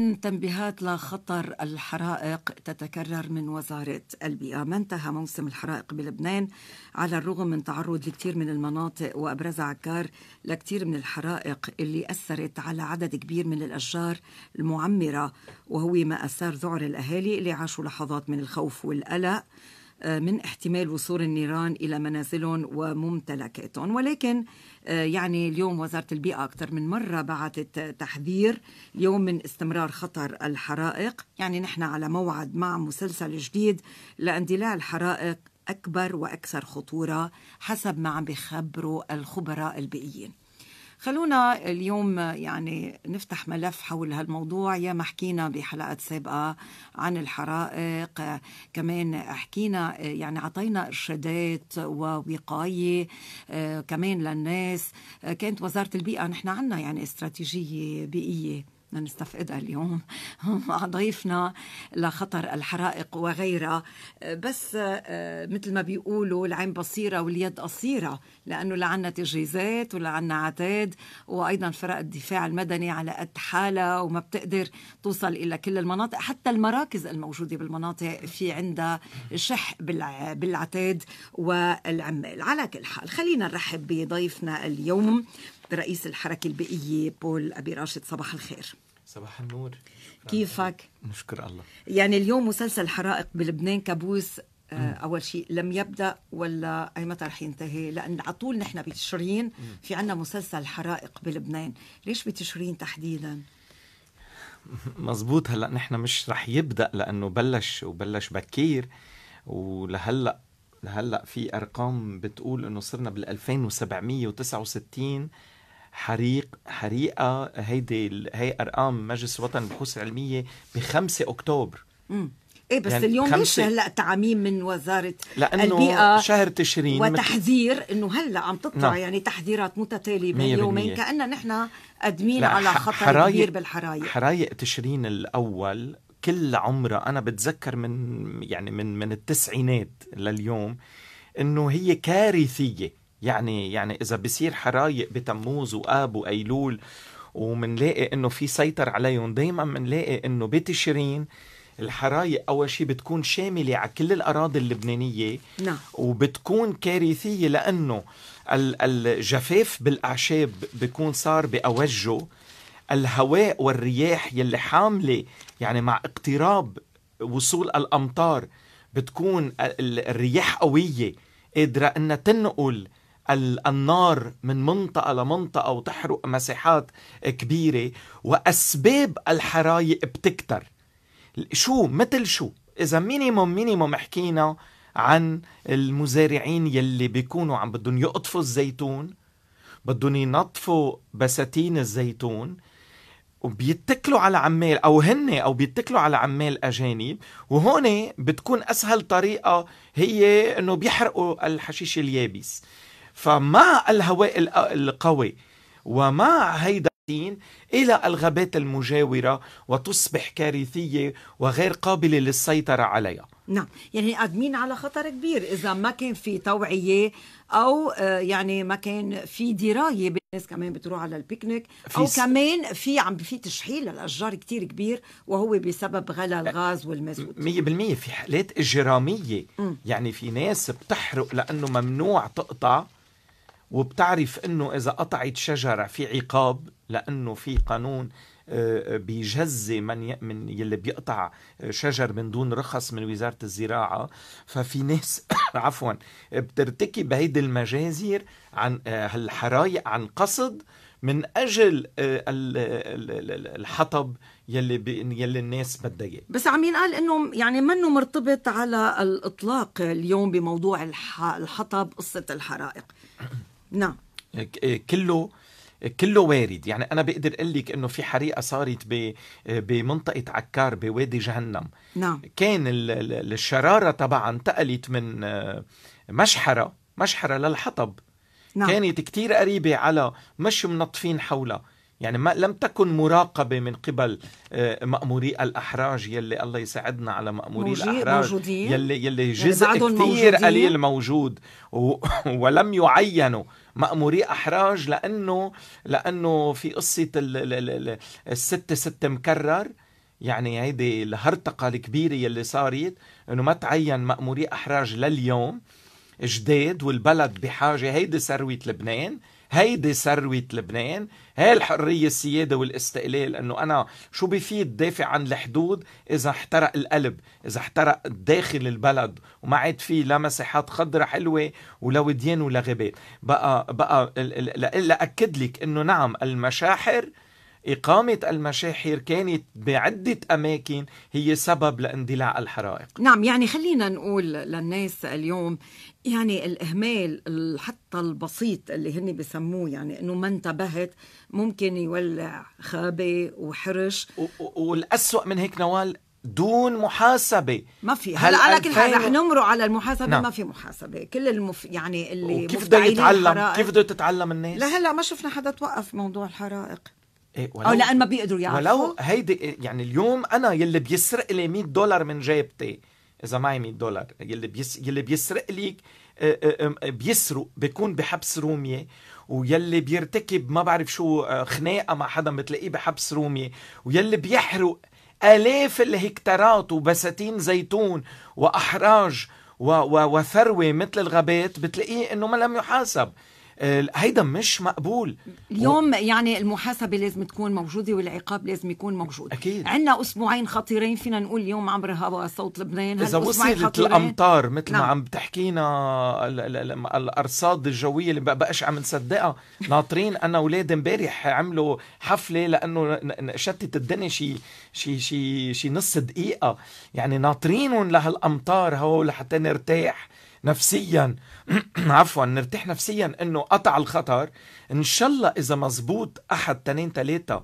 من تنبيهات لخطر الحرائق تتكرر من وزارة البيئة ما انتهى موسم الحرائق بلبنان على الرغم من تعرض لكثير من المناطق وأبرز عكار لكثير من الحرائق اللي أثرت على عدد كبير من الأشجار المعمرة وهو ما أثار ذعر الأهالي اللي عاشوا لحظات من الخوف والقلق من احتمال وصول النيران إلى منازلهم وممتلكاتهم ولكن آه، يعني اليوم وزارة البيئة أكثر من مرة بعثت تحذير اليوم من استمرار خطر الحرائق يعني نحن على موعد مع مسلسل جديد لاندلاع الحرائق أكبر وأكثر خطورة حسب ما عم بخبروا الخبراء البيئيين خلونا اليوم يعني نفتح ملف حول هالموضوع يا ما حكينا بحلقات سابقة عن الحرائق كمان حكينا يعني عطينا إرشادات ووقاية آه، كمان للناس آه، كانت وزارة البيئة نحن عنا يعني استراتيجية بيئية بدنا نستفقدها اليوم مع ضيفنا لخطر الحرائق وغيرها بس آه، مثل ما بيقولوا العين بصيرة واليد قصيرة لأنه لعنا تجهيزات ولعنا عتاد وأيضا فرق الدفاع المدني على قد حالها وما بتقدر توصل إلى كل المناطق حتى المراكز الموجودة بالمناطق في عندها شح بالعتاد والعمال على كل حال خلينا نرحب بضيفنا اليوم رئيس الحركة البيئية بول أبي راشد صباح الخير صباح النور كيفك؟ نشكر الله يعني اليوم مسلسل حرائق بلبنان كابوس آه، اول شيء لم يبدا ولا اي متى رح ينتهي لان على طول نحن بتشرين في عنا مسلسل حرائق بلبنان ليش بتشرين تحديدا مزبوط هلا نحن مش رح يبدا لانه بلش وبلش بكير ولهلا لهلا في ارقام بتقول انه صرنا بال 2769 حريق حريقه هيدي هي ارقام مجلس الوطن للبحوث العلميه ب 5 اكتوبر امم ايه بس يعني اليوم ليش هلا تعميم من وزاره لأنه البيئه شهر تشرين وتحذير مت... انه هلا عم تطلع نعم. يعني تحذيرات متتاليه بين يومين كاننا نحن قادمين على خطر حرايق كبير بالحرايق حرايق تشرين الاول كل عمرها انا بتذكر من يعني من من التسعينات لليوم انه هي كارثيه يعني يعني اذا بصير حرايق بتموز واب وايلول ومنلاقي انه في سيطر عليهم دائما منلاقي انه بتشرين الحرايق اول شيء بتكون شامله على كل الاراضي اللبنانيه نعم وبتكون كارثيه لانه الجفاف بالاعشاب بيكون صار باوجه الهواء والرياح يلي حامله يعني مع اقتراب وصول الامطار بتكون الرياح قويه قادره انها تنقل النار من منطقة لمنطقة وتحرق مساحات كبيرة وأسباب الحرايق بتكتر شو مثل شو إذا مينيموم مينيموم حكينا عن المزارعين يلي بيكونوا عم بدهم يقطفوا الزيتون بدهم ينظفوا بساتين الزيتون وبيتكلوا على عمال او هن او بيتكلوا على عمال اجانب وهون بتكون اسهل طريقه هي انه بيحرقوا الحشيش اليابس فمع الهواء القوي ومع هيدا إلى الغابات المجاورة وتصبح كارثية وغير قابلة للسيطرة عليها نعم يعني قادمين على خطر كبير إذا ما كان في توعية أو آه، يعني ما كان في دراية بالناس كمان بتروح على البيكنيك أو س... كمان في عم في تشحيل الأشجار كتير كبير وهو بسبب غلاء الغاز والمازوت 100% في حالات إجرامية م. يعني في ناس بتحرق لأنه ممنوع تقطع وبتعرف انه اذا قطعت شجره في عقاب لانه في قانون آه، آه، بيجز من من يلي بيقطع آه، شجر من دون رخص من وزاره الزراعه ففي ناس عفوا بترتكب هيدي المجازر عن هالحرايق عن قصد من اجل الحطب يلي يلي الناس بدها اياه بس عم ينقال انه يعني منه مرتبط على الاطلاق اليوم بموضوع الحطب قصه الحرائق نعم آه، كله كله وارد يعني انا بقدر اقول لك انه في حريقه صارت آه، بمنطقه عكار بوادي جهنم نعم كان الشراره طبعا انتقلت من آه، مشحره مشحره للحطب نعم. كانت كتير قريبه على مش منطفين حولها يعني ما لم تكن مراقبة من قبل آه، مأموري الأحراج يلي الله يساعدنا على مأموري الأحراج موجودين. يلي يلي يعني جزء يعني كثير موجودين. قليل موجود و ولم يعينوا مأموري أحراج لأنه لأنه في قصة الستة ستة مكرر يعني هيدي الهرطقة الكبيرة يلي صارت انه ما تعين مأموري أحراج لليوم جداد والبلد بحاجة هيدي ثروة لبنان هيدي ثروة لبنان هاي الحرية السيادة والاستقلال انه انا شو بفيد دافع عن الحدود اذا احترق القلب اذا احترق داخل البلد وما عاد في لا مساحات خضرة حلوة ولا وديان ولا غابات بقى بقى لاكد لك انه نعم المشاحر إقامة المشاحر كانت بعدة أماكن هي سبب لاندلاع الحرائق نعم يعني خلينا نقول للناس اليوم يعني الإهمال حتى البسيط اللي هن بسموه يعني إنه ما انتبهت ممكن يولع خابة وحرش والأسوأ من هيك نوال دون محاسبة ما في هلا على كل حال رح نمر على المحاسبة نعم. ما في محاسبة كل المف... يعني اللي كيف بده يتعلم الحرائق. كيف بده تتعلم الناس لهلا ما شفنا حدا توقف موضوع الحرائق إيه ولو... او لان ما بيقدروا يعرفوا ولو هيدي يعني اليوم انا يلي بيسرق لي 100 دولار من جيبتي اذا معي 100 دولار يلي بيس يلي بيسرق ليك آه، آه، آه، بيسرق بيكون بحبس روميه ويلي بيرتكب ما بعرف شو خناقه مع حدا بتلاقيه بحبس روميه ويلي بيحرق الاف الهكتارات وبساتين زيتون واحراج و و وثروه مثل الغابات بتلاقيه انه ما لم يحاسب هيدا مش مقبول اليوم و... يعني المحاسبه لازم تكون موجوده والعقاب لازم يكون موجود اكيد عنا اسبوعين خطيرين فينا نقول اليوم عبر هوا صوت لبنان اذا وصلت الامطار مثل نعم. ما عم بتحكينا ال ال ال الارصاد الجويه اللي بقاش عم نصدقها ناطرين انا اولاد امبارح عملوا حفله لانه شتت الدنيا شي شي شي شي نص دقيقه يعني ناطرينهم لهالامطار هو لحتى نرتاح نفسيا عفوا نرتاح نفسيا انه قطع الخطر ان شاء الله اذا مزبوط احد تنين تلاتة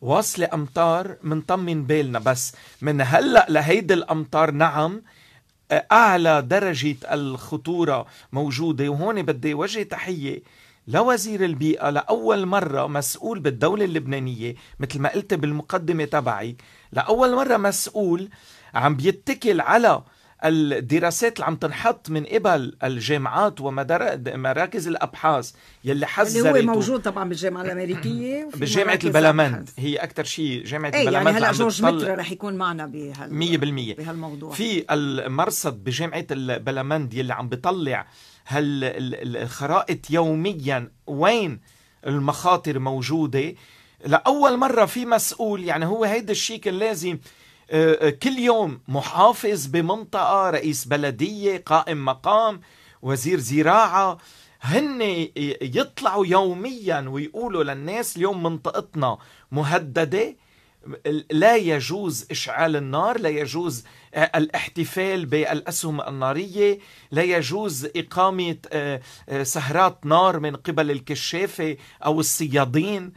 واصلة امطار منطمن بالنا بس من هلا لهيدي الامطار نعم اعلى درجة الخطورة موجودة وهون بدي وجه تحية لوزير البيئة لأول مرة مسؤول بالدولة اللبنانية مثل ما قلت بالمقدمة تبعي لأول مرة مسؤول عم بيتكل على الدراسات اللي عم تنحط من قبل الجامعات ومراكز الابحاث يلي حذرت اللي هو موجود طبعا بالجامعه الامريكيه بجامعه البلمند هي اكثر شيء جامعه ايه البلمند يعني هلا جورج متر رح يكون معنا بهال 100% بهالموضوع في المرصد بجامعه البلمند يلي عم بيطلع هالخرائط يوميا وين المخاطر موجوده لاول مره في مسؤول يعني هو هيدا الشيء كان لازم آه، آه، كل يوم محافظ بمنطقة رئيس بلدية قائم مقام وزير زراعة هن يطلعوا يوميا ويقولوا للناس اليوم منطقتنا مهددة لا يجوز إشعال النار لا يجوز آه، الاحتفال بالأسهم النارية لا يجوز إقامة سهرات نار من قبل الكشافة أو الصيادين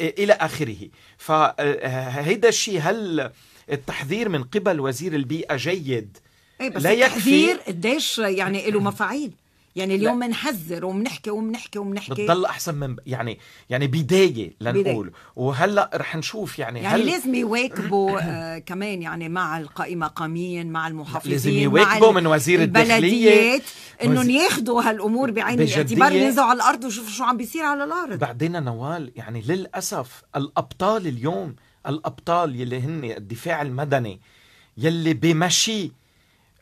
إلى آخره فهيدا الشيء هل التحذير من قبل وزير البيئة جيد ايه بس لا التحذير قديش يعني له مفاعيل يعني اليوم بنحذر وبنحكي وبنحكي وبنحكي بتضل احسن من يعني يعني بدايه لنقول وهلا رح نشوف يعني يعني هل... لازم يواكبوا آه كمان يعني مع القائمه قاميين مع المحافظين لازم يواكبوا من وزير البلديات انهم ياخذوا هالامور بعين الاعتبار ينزلوا على الارض وشوفوا شو عم بيصير على الارض بعدين نوال يعني للاسف الابطال اليوم الأبطال يلي هن الدفاع المدني يلي بمشي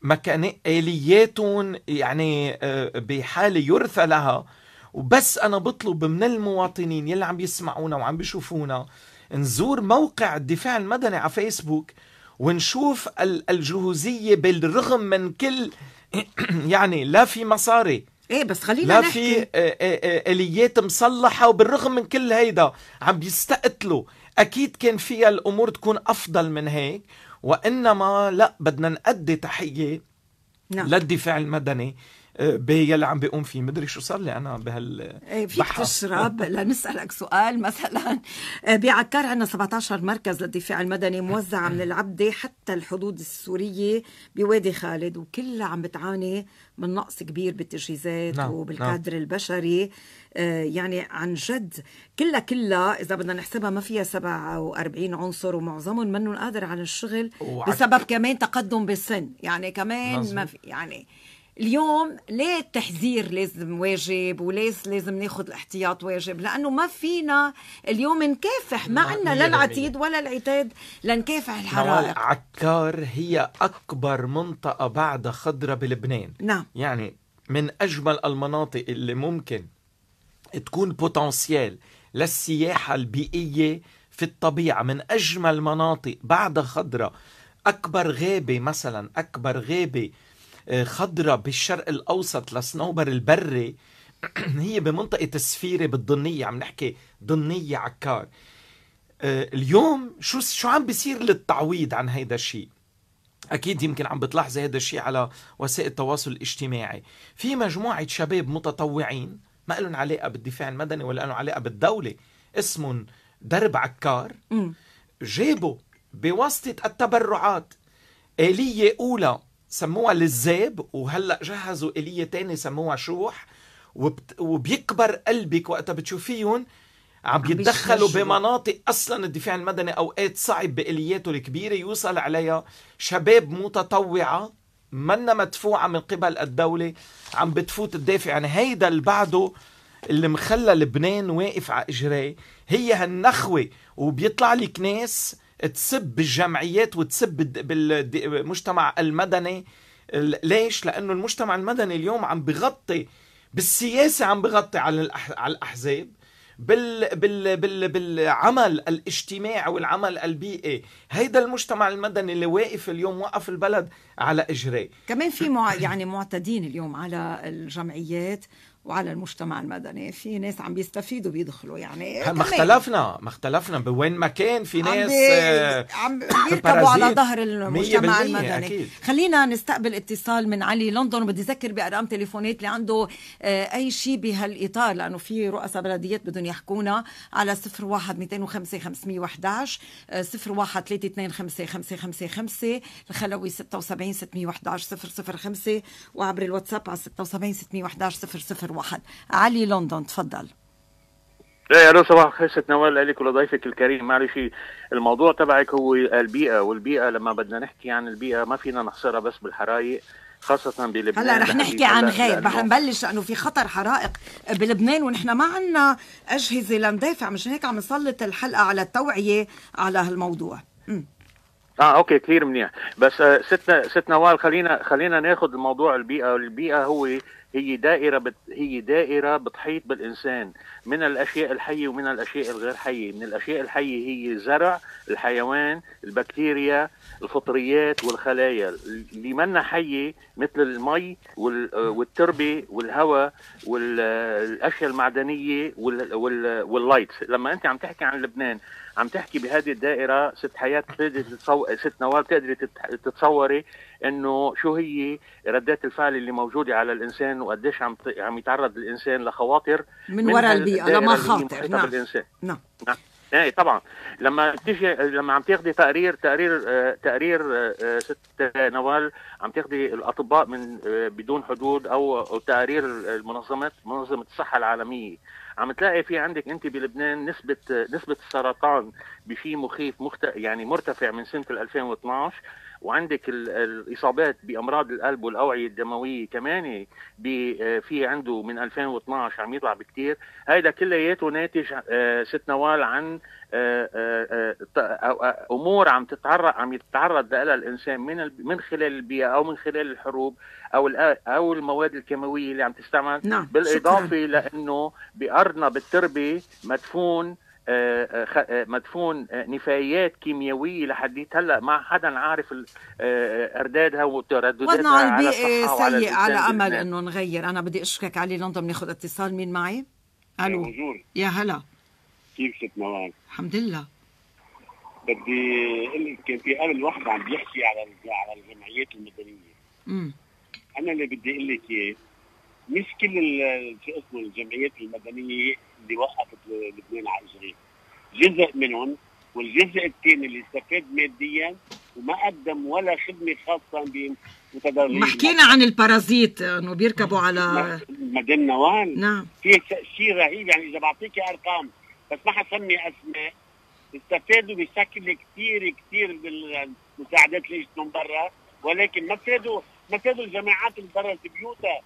مكان آلياتهم يعني آه، بحالة يرثى لها وبس أنا بطلب من المواطنين يلي عم بيسمعونا وعم بيشوفونا نزور موقع الدفاع المدني على فيسبوك ونشوف الجهوزية بالرغم من كل يعني لا في مصاري ايه بس خلينا لا نحكي. في آه، آه، اليات مصلحه وبالرغم من كل هيدا عم بيستقتلوا اكيد كان فيها الامور تكون افضل من هيك وانما لا بدنا نأدي تحيه نعم. للدفاع المدني يلي عم بيقوم فيه مدري شو صار لي انا بهال إيه، فيك تشرب لنسالك سؤال مثلا إيه، بعكار عندنا 17 مركز للدفاع المدني موزع من العبده حتى الحدود السوريه بوادي خالد وكلها عم بتعاني من نقص كبير بالتجهيزات نعم. وبالكادر نعم. البشري إيه، يعني عن جد كلها كلها اذا بدنا نحسبها ما فيها 47 عنصر ومعظمهم منهم قادر على الشغل وعك... بسبب كمان تقدم بالسن يعني كمان مزبوط. ما في يعني اليوم ليه التحذير لازم واجب وليس لازم ناخذ الاحتياط واجب لانه ما فينا اليوم نكافح ما عندنا لا العتيد ولا العتاد لنكافح الحرائق عكار هي اكبر منطقه بعد خضره بلبنان نعم يعني من اجمل المناطق اللي ممكن تكون بوتنسيال للسياحه البيئيه في الطبيعه من اجمل مناطق بعد خضره اكبر غابه مثلا اكبر غابه خضرة بالشرق الاوسط لصنوبر البري هي بمنطقه السفيره بالضنيه عم نحكي ضنيه عكار آه، اليوم شو شو عم بيصير للتعويض عن هيدا الشيء اكيد يمكن عم بتلاحظ هذا الشيء على وسائل التواصل الاجتماعي في مجموعه شباب متطوعين ما لهم علاقه بالدفاع المدني ولا لهم علاقه بالدوله اسمهم درب عكار جابوا بواسطه التبرعات آلية أولى سموها للزاب وهلا جهزوا آلية تاني سموها شوح وبت... وبيكبر قلبك وقتها بتشوفيهم عم يتدخلوا بمناطق اصلا الدفاع المدني اوقات صعب بالياته الكبيره يوصل عليها شباب متطوعه منا مدفوعه من قبل الدوله عم بتفوت تدافع عن يعني هيدا اللي بعده اللي مخلى لبنان واقف على اجريه هي هالنخوه وبيطلع لك ناس تسب بالجمعيات وتسب بالمجتمع المدني ليش؟ لأنه المجتمع المدني اليوم عم بغطي بالسياسة عم بغطي على على الأحزاب بال بال بال بالعمل الاجتماعي والعمل البيئي هيدا المجتمع المدني اللي واقف اليوم وقف البلد على اجري كمان في مع يعني معتدين اليوم على الجمعيات وعلى المجتمع المدني في ناس عم بيستفيدوا بيدخلوا يعني ما اختلفنا ما اختلفنا بوين ما كان في ناس آه، عم, بي... عم بيركبوا على ظهر المجتمع المدني أكيد. خلينا نستقبل اتصال من علي لندن وبدي اذكر بارقام تليفونات اللي عنده آه، اي شيء بهالاطار لانه في رؤساء بلديات بدهم يحكونا على 01 205 511 01 325 الخلوي 76 611 005 وعبر الواتساب على 76 611 001 واحد علي لندن تفضل يا إيه، الو صباح الخير ست نوال عليك ولضيفك الكريم معلش الموضوع تبعك هو البيئه والبيئه لما بدنا نحكي عن البيئه ما فينا نحصرها بس بالحرائق خاصة بلبنان هلا رح نحكي عن غير رح نبلش لانه في خطر حرائق بلبنان ونحن ما عنا اجهزة لندافع مشان هيك عم نسلط الحلقة على التوعية على هالموضوع م. اه اوكي كثير منيح بس ست آه، ستنا ست نوال خلينا خلينا ناخذ الموضوع البيئه البيئه هو هي دائرة بت... هي دائرة بتحيط بالإنسان من الأشياء الحية ومن الأشياء الغير حية من الأشياء الحية هي زرع الحيوان البكتيريا الفطريات والخلايا اللي منا حية مثل المي وال... والتربة والهواء والأشياء المعدنية وال... وال... واللايتس لما أنت عم تحكي عن لبنان عم تحكي بهذه الدائرة ست حياة بتقدري تتصو... ست نواه بتقدري تتصوري انه شو هي ردات الفعل اللي موجوده على الانسان وقديش عم عم يتعرض الانسان لخواطر من, من وراء البيئه لمخاطر نعم بالإنسان. نعم, نعم. ايه طبعا لما بتجي لما عم تاخذي تقرير تقرير آه تقرير آه ست نوال عم تاخذي الاطباء من آه بدون حدود او, أو تقارير المنظمات منظمه الصحه العالميه عم تلاقي في عندك انت بلبنان نسبه نسبه السرطان بشيء مخيف مخت... يعني مرتفع من سنه 2012 وعندك الاصابات بامراض القلب والاوعيه الدمويه كمان آه، في عنده من 2012 عم يطلع بكثير هيدا كلياته ناتج آه، ست نوال عن آه، امور عم تتعرض عم يتعرض لها الانسان من من خلال البيئه او من خلال الحروب او او المواد الكيماويه اللي عم تستعمل نعم. بالاضافه شكرا. لانه بارضنا بالتربه مدفون آه، آه، آه، مدفون نفايات كيميائيه لحديت هلا ما حدا عارف اردادها وتردداتها وضعنا البيئه سيء على, على امل انه نغير انا بدي اشكرك علي لندن بناخذ اتصال مين معي؟ الو يا هلا كيف ست نوال؟ الحمد لله بدي اقول لك كان في قبل واحد عم بيحكي على على الجمعيات المدنيه امم انا اللي بدي اقول لك اياه مش كل شو اسمه الجمعيات المدنيه اللي وقفت لبنان على اجريه جزء منهم والجزء الثاني اللي استفاد ماديا وما قدم ولا خدمه خاصه بمتدربين ما حكينا عن البارازيت انه بيركبوا على مدام نوال نعم في شيء رهيب يعني اذا بعطيك ارقام بس ما حسمي اسماء استفادوا بشكل كثير كثير بالمساعدات اللي اجت من برا ولكن ما فادوا ما فادوا الجماعات اللي برا بيوتها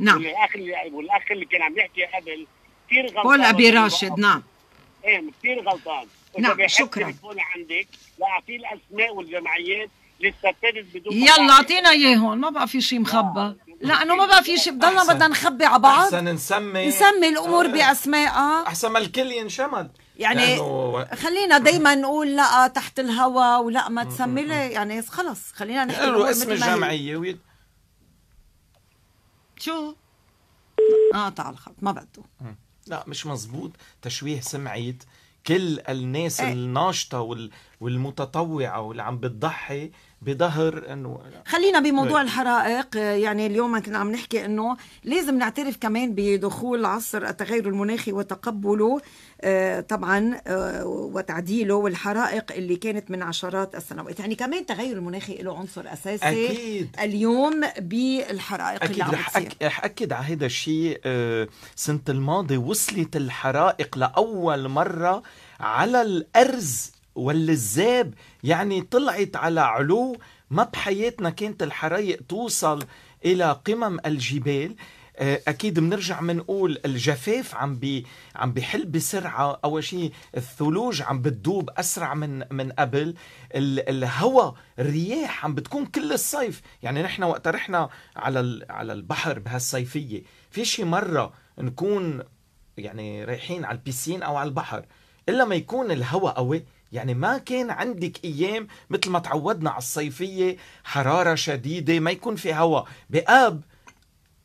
نعم والاخ والاخ اللي كان عم يحكي قبل كثير غلطان قول ابي راشد إيه، نعم ايه كثير غلطان نعم شكرا عندك لاعطيه الاسماء والجمعيات يلا اعطينا اياهم ما بقى في شيء مخبى لانه ما بقى في شيء بضلنا بدنا نخبي على بعض احسن نسمي نسمي الامور آه. باسمائها احسن ما الكل ينشمد يعني لأنه... خلينا دائما نقول لا تحت الهوى ولا ما تسمي يعني خلص خلينا نحكي اسم الجمعيه شو قاطع آه الخط ما بده لا مش مزبوط تشويه سمعة كل الناس ايه. الناشطة وال... والمتطوعة واللي عم بتضحي بظهر انه خلينا بموضوع هي. إيه. الحرائق يعني اليوم كنا عم نحكي انه لازم نعترف كمان بدخول عصر التغير المناخي وتقبله آه، طبعا آه، وتعديله والحرائق اللي كانت من عشرات السنوات يعني كمان التغير المناخي له عنصر اساسي أكيد. اليوم بالحرائق أكيد اللي عم رح, رح اكد على هذا الشيء آه، سنه الماضي وصلت الحرائق لاول مره على الارز واللذاب يعني طلعت على علو ما بحياتنا كانت الحرايق توصل إلى قمم الجبال آه، اكيد بنرجع بنقول الجفاف عم بي عم بحل بسرعه اول شيء الثلوج عم بتذوب اسرع من من قبل الهواء الرياح عم بتكون كل الصيف يعني نحن وقت رحنا على على البحر بهالصيفيه في شي مره نكون يعني رايحين على البيسين او على البحر الا ما يكون الهواء قوي يعني ما كان عندك ايام مثل ما تعودنا على الصيفيه حراره شديده ما يكون في هواء باب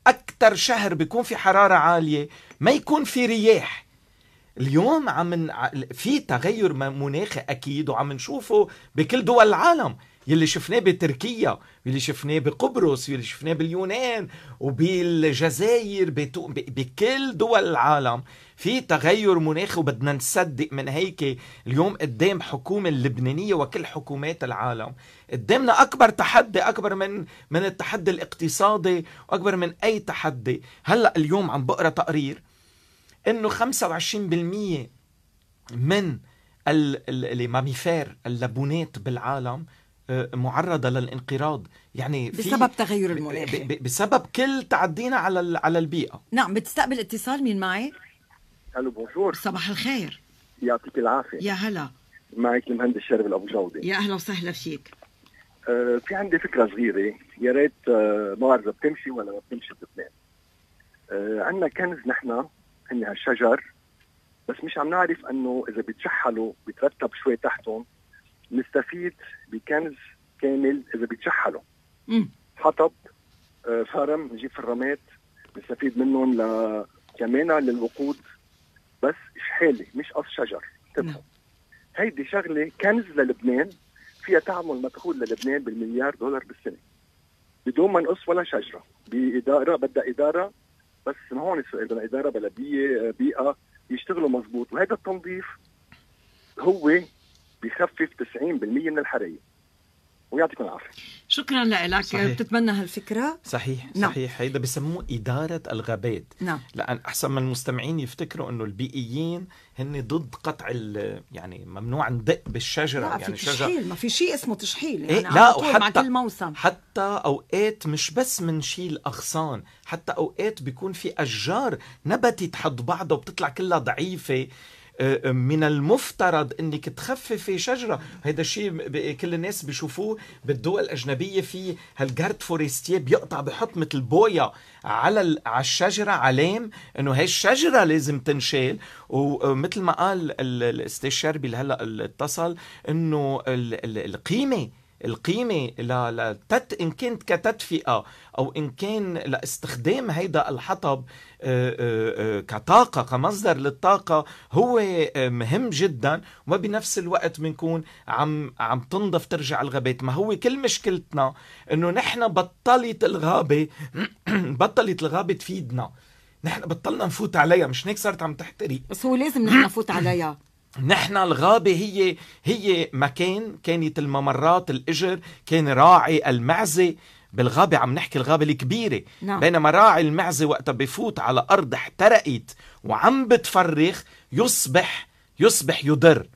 اكثر شهر بيكون في حراره عاليه ما يكون في رياح اليوم عم في تغير مناخي اكيد وعم نشوفه بكل دول العالم يلي شفناه بتركيا يلي شفناه بقبرص يلي شفناه باليونان وبالجزائر بتو... بكل دول العالم في تغير مناخي وبدنا نصدق من هيك اليوم قدام حكومة اللبنانية وكل حكومات العالم قدامنا أكبر تحدي أكبر من من التحدي الاقتصادي وأكبر من أي تحدي هلأ اليوم عم بقرأ تقرير إنه 25% من الماميفير اللبونات بالعالم آه، معرضه للانقراض يعني في بسبب تغير المناخ بسبب كل تعدينا على على البيئه نعم بتستقبل اتصال مين معي الو بونجور صباح الخير يعطيك العافيه يا هلا معك المهندس شارب ابو جوده يا اهلا وسهلا فيك آه في عندي فكره صغيره يا ريت آه بعرف بتمشي ولا ما بتمشي بلبنان آه عندنا كنز نحن هن هالشجر بس مش عم نعرف انه اذا بيتشحلوا بيترتب شوي تحتهم نستفيد بكنز كامل اذا بيتشحلوا حطب آه فرم نجيب فرامات نستفيد منهم ل كمان للوقود بس شحاله مش قص شجر تفهم نعم. هيدي شغله كنز للبنان فيها تعمل مدخول للبنان بالمليار دولار بالسنه بدون ما نقص ولا شجره باداره بدها اداره بس ما هون السؤال بدها اداره بلديه بيئه يشتغلوا مزبوط وهذا التنظيف هو بخفف 90% من الحرائق ويعطيكم العافيه شكرا لك بتتمنى هالفكره صحيح نعم. صحيح هيدا بسموه اداره الغابات نعم لان احسن ما المستمعين يفتكروا انه البيئيين هن ضد قطع يعني ممنوع ندق بالشجره لا يعني في تشحيل ما في شيء اسمه تشحيل إيه، يعني إيه؟ لا وحتى مع كل موسم حتى اوقات مش بس منشيل اغصان حتى اوقات بيكون في اشجار نبتت حد بعضها وبتطلع كلها ضعيفه آه، آه، من المفترض انك تخففي شجره هذا الشيء كل الناس بيشوفوه بالدول الاجنبيه في هالجارد فورستيه بيقطع بحط مثل بويا على على الشجره علام انه هي الشجره لازم تنشال ومثل آه، ما قال الاستاذ شربي هلا اتصل انه القيمه القيمة لتت إن كانت كتدفئة أو إن كان لاستخدام هيدا الحطب آه، آه، آه، كطاقة كمصدر للطاقة هو مهم جدا وبنفس الوقت بنكون عم عم تنضف ترجع الغابات ما هو كل مشكلتنا إنه نحن بطلت الغابة بطلت الغابة تفيدنا نحن بطلنا نفوت عليها مش هيك صارت عم تحترق بس هو لازم نحن نفوت عليها نحن الغابة هي هي مكان كانت الممرات الإجر كان راعي المعزة بالغابة عم نحكي الغابة الكبيرة نعم. بينما راعي المعزة وقتها بفوت على أرض احترقت وعم بتفرخ يصبح يصبح يضر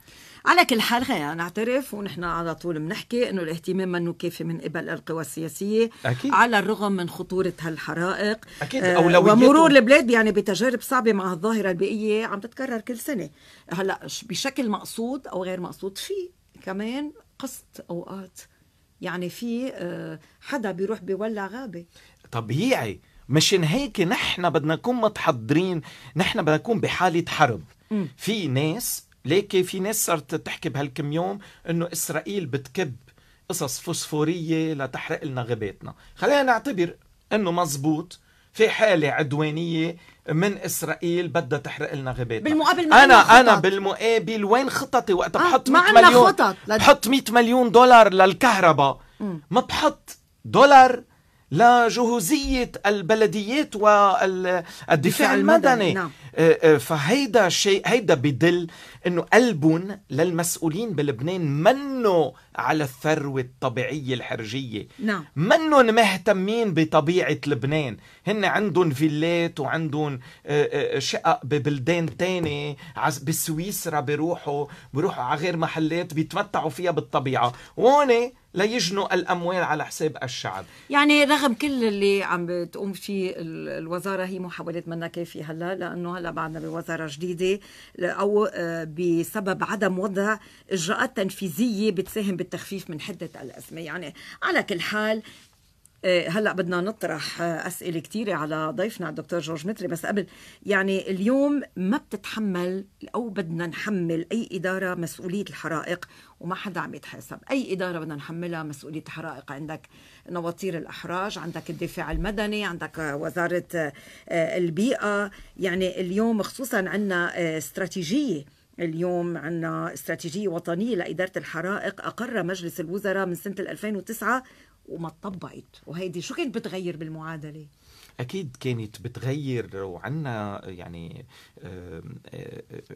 على كل حال خلينا نعترف ونحن على طول بنحكي انه الاهتمام منه كافي من قبل القوى السياسيه أكيد. على الرغم من خطوره هالحرائق اكيد آه ومرور البلاد يعني بتجارب صعبه مع الظاهره البيئيه عم تتكرر كل سنه هلا بشكل مقصود او غير مقصود في كمان قسط اوقات يعني في آه، حدا بيروح بيولع غابه طبيعي مشان هيك نحن بدنا نكون متحضرين نحن بدنا نكون بحاله حرب م. في ناس ليك في ناس صارت تحكي بهالكم يوم انه اسرائيل بتكب قصص فوسفوريه لتحرق لنا غاباتنا خلينا نعتبر انه مزبوط في حالة عدوانية من إسرائيل بدها تحرق لنا غاباتنا بالمقابل ما أنا خطط. أنا بالمقابل وين خططي وقت آه بحط 100 مليون خطط لد... بحط 100 مليون دولار للكهرباء ما بحط دولار لجهوزية البلديات والدفاع المدني نعم. آه، آه، فهيدا شيء هيدا بدل انه قلبهم للمسؤولين بلبنان منو على الثروه الطبيعيه الحرجيه نعم منو مهتمين بطبيعه لبنان هن عندهم فيلات وعندهم آه، آه، شقق ببلدان تانية بسويسرا بيروحوا بيروحوا على غير محلات بيتمتعوا فيها بالطبيعه وهون ليجنوا الاموال على حساب الشعب يعني رغم كل اللي عم بتقوم فيه الوزاره هي محاولات منا كافيه هلا لانه هلا بعدنا بوزاره جديده او آه، بسبب عدم وضع اجراءات تنفيذيه بتساهم بالتخفيف من حده الازمه يعني على كل حال آه، هلا بدنا نطرح آه، اسئله كثيره على ضيفنا الدكتور جورج متري بس قبل يعني اليوم ما بتتحمل او بدنا نحمل اي اداره مسؤوليه الحرائق وما حدا عم يتحاسب اي اداره بدنا نحملها مسؤوليه الحرائق عندك نواطير الاحراج عندك الدفاع المدني عندك وزاره آه، البيئه يعني اليوم خصوصا عندنا استراتيجيه اليوم عندنا استراتيجية وطنية لإدارة الحرائق أقر مجلس الوزراء من سنة 2009 وما اتطبقت وهيدي شو كانت بتغير بالمعادله اكيد كانت بتغير وعنا يعني